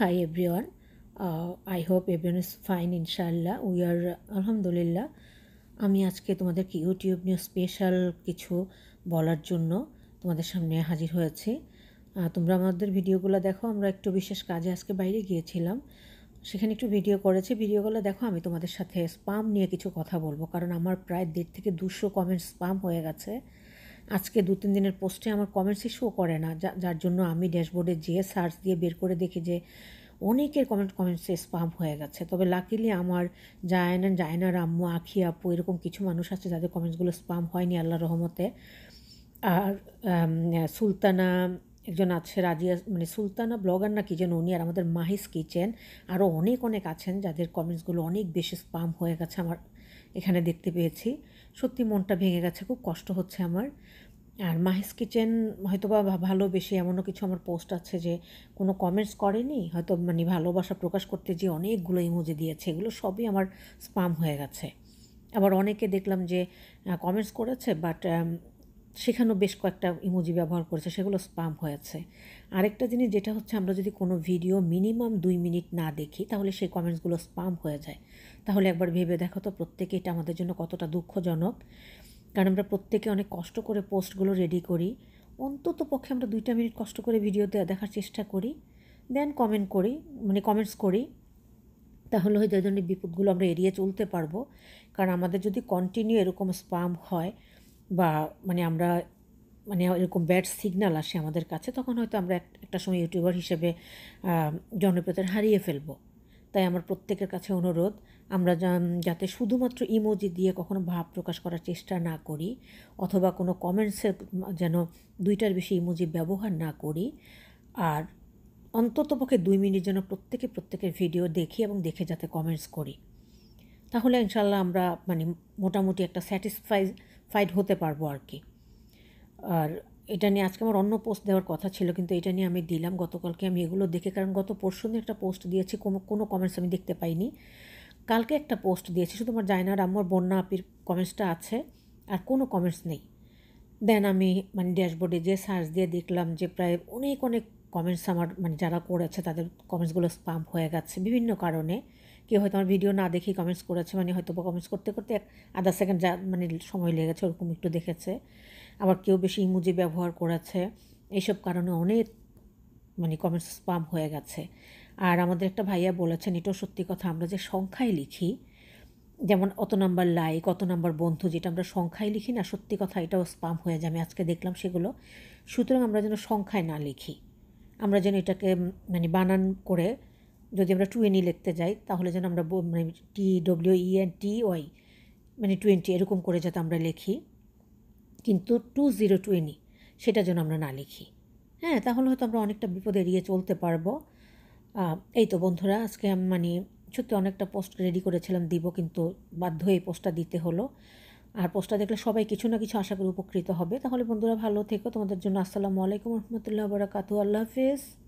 Hi everyone. Uh, I hope everyone is fine inshallah. We are alhamdulillah. আমি আজকে তোমাদেরকে YouTube নিয়ে special কিছু বলার জন্য তোমাদের সামনে হাজির হয়েছি তোমরা আমাদের ভিডিওগুলো দেখো আমরা একটু বিশেষ কাজে আজকে বাইরে গিয়েছিলাম সেখানে একটু ভিডিও করেছি ভিডিওগুলো দেখো আমি তোমাদের সাথে স্পাম নিয়ে কিছু কথা বলবো কারণ আমার প্রায় দেড় থেকে দুশো কমেন্ট স্পাম হয়ে গেছে আজকে দু তিন দিনের পোস্টে আমার কমেন্টস শো করে না যার জন্য আমি ড্যাশবোর্ডে যেয়ে সার্চ দিয়ে বের করে দেখি যে অনেকের কমেন্ট কমেন্টসে স্পাম হয়ে গেছে তবে লাকিলি আমার জায়ন অ্যান্ড জায়নার আম্মু আখি আপু এরকম কিছু মানুষ আছে যাদের কমেন্টসগুলো স্পাম হয়নি আল্লাহ রহমতে আর সুলতানা একজন আছে রাজিয়া মানে সুলতানা ব্লগার না কি যেন উনি আর আমাদের মাহিস কিচেন আরও অনেক অনেক আছেন যাদের কমেন্টসগুলো অনেক বেশি স্পাম হয়ে গেছে আমার এখানে দেখতে পেয়েছি সত্যি মনটা ভেঙে গেছে খুব কষ্ট হচ্ছে আমার আর মাহেশ কিচেন হয়তো বা বেশি এমনও কিছু আমার পোস্ট আছে যে কোনো কমেন্টস করেনি হয়তো মানে ভালোবাসা প্রকাশ করতে যে অনেকগুলো ইমোজি দিয়েছে এগুলো সবই আমার স্পাম হয়ে গেছে আবার অনেকে দেখলাম যে কমেন্টস করেছে বাট সেখানেও বেশ কয়েকটা ইমোজি ব্যবহার করেছে সেগুলো স্পাম হয়েছে আরেকটা জিনিস যেটা হচ্ছে আমরা যদি কোনো ভিডিও মিনিমাম দুই মিনিট না দেখি তাহলে সেই কমেন্টসগুলো স্পাম হয়ে যায় তাহলে একবার ভেবে দেখো তো প্রত্যেকে এটা আমাদের জন্য কতটা দুঃখজনক কারণ আমরা প্রত্যেকে অনেক কষ্ট করে পোস্টগুলো রেডি করি অন্তত পক্ষে আমরা দুইটা মিনিট কষ্ট করে ভিডিও দেখার চেষ্টা করি দেন কমেন্ট করি মানে কমেন্টস করি তাহলে হয়তো এই ধরনের বিপদগুলো আমরা এড়িয়ে চলতে পারবো কারণ আমাদের যদি কন্টিনিউ এরকম স্পাম হয় বা মানে আমরা মানে এরকম ব্যাড সিগনাল আসে আমাদের কাছে তখন হয়তো আমরা একটা সময় ইউটিউবার হিসেবে জনপ্রিয়তা হারিয়ে ফেলবো তাই আমার প্রত্যেকের কাছে অনুরোধ আমরা যাতে শুধুমাত্র ইমোজি দিয়ে কখনো ভাব প্রকাশ করার চেষ্টা না করি অথবা কোনো কমেন্টসের যেন দুইটার বেশি ইমোজি ব্যবহার না করি আর অন্ততপক্ষে দুই মিনিট যেন প্রত্যেকে প্রত্যেকের ভিডিও দেখি এবং দেখে যাতে কমেন্টস করি তাহলে ইনশাল্লাহ আমরা মানে মোটামুটি একটা স্যাটিসফাই ফাইট হতে পারবো আর কি আর এটা নিয়ে আজকে আমার অন্য পোস্ট দেওয়ার কথা ছিল কিন্তু এটা নিয়ে আমি দিলাম গতকালকে আমি এগুলো দেখে কারণ গত পরশু একটা পোস্ট দিয়েছি কোনো কোনো কমেন্টস আমি দেখতে পাইনি কালকে একটা পোস্ট দিয়েছি শুধু আমার জায়নার আম্মর বন্যা আপির কমেন্টসটা আছে আর কোনো কমেন্টস নেই দেন আমি মানে ড্যাশবোর্ডে যে সার্চ দিয়ে দেখলাম যে প্রায় অনেক অনেক কমেন্টস আমার মানে যারা করেছে তাদের কমেন্টসগুলো স্পাম্প হয়ে গেছে বিভিন্ন কারণে কেউ হয়তো আমার ভিডিও না দেখেই কমেন্টস করেছে মানে হয়তো কমেন্টস করতে করতে এক আধা সেকেন্ড যা মানে সময় লেগেছে ওরকম একটু দেখেছে আবার কেউ বেশি ইমুজি ব্যবহার করেছে এইসব কারণে অনেক মানে কমেন্টস স্পাম হয়ে গেছে আর আমাদের একটা ভাইয়া বলেছেন এটাও সত্যি কথা আমরা যে সংখ্যায় লিখি যেমন অত নাম্বার লাইক অত নাম্বার বন্ধু যেটা আমরা সংখ্যায় লিখি না সত্যি কথা এটাও স্পাম হয়ে যায় আমি আজকে দেখলাম সেগুলো সুতরাং আমরা যেন সংখ্যায় না লিখি আমরা যেন এটাকে মানে বানান করে যদি আমরা টু লিখতে যাই তাহলে যেন আমরা মানে T W E N T Y মানে টোয়েন্টি এরকম করে যাতে আমরা লিখি কিন্তু টু জিরো টোয়েনি সেটা যেন আমরা না লিখি হ্যাঁ তাহলে হয়তো আমরা অনেকটা বিপদ এড়িয়ে চলতে পারবো এই তো বন্ধুরা আজকে আমি মানে সত্যি অনেকটা পোস্ট রেডি করেছিলাম দিব কিন্তু বাধ্য হয়ে পোস্টটা দিতে হলো আর পোস্টটা দেখলে সবাই কিছু না কিছু আশা করে উপকৃত হবে তাহলে বন্ধুরা ভালো থেকো তোমাদের জন্য আসসালামু আলাইকুম রহমতুল্লাহ বরাকাতু আল্লাহ হাফিজ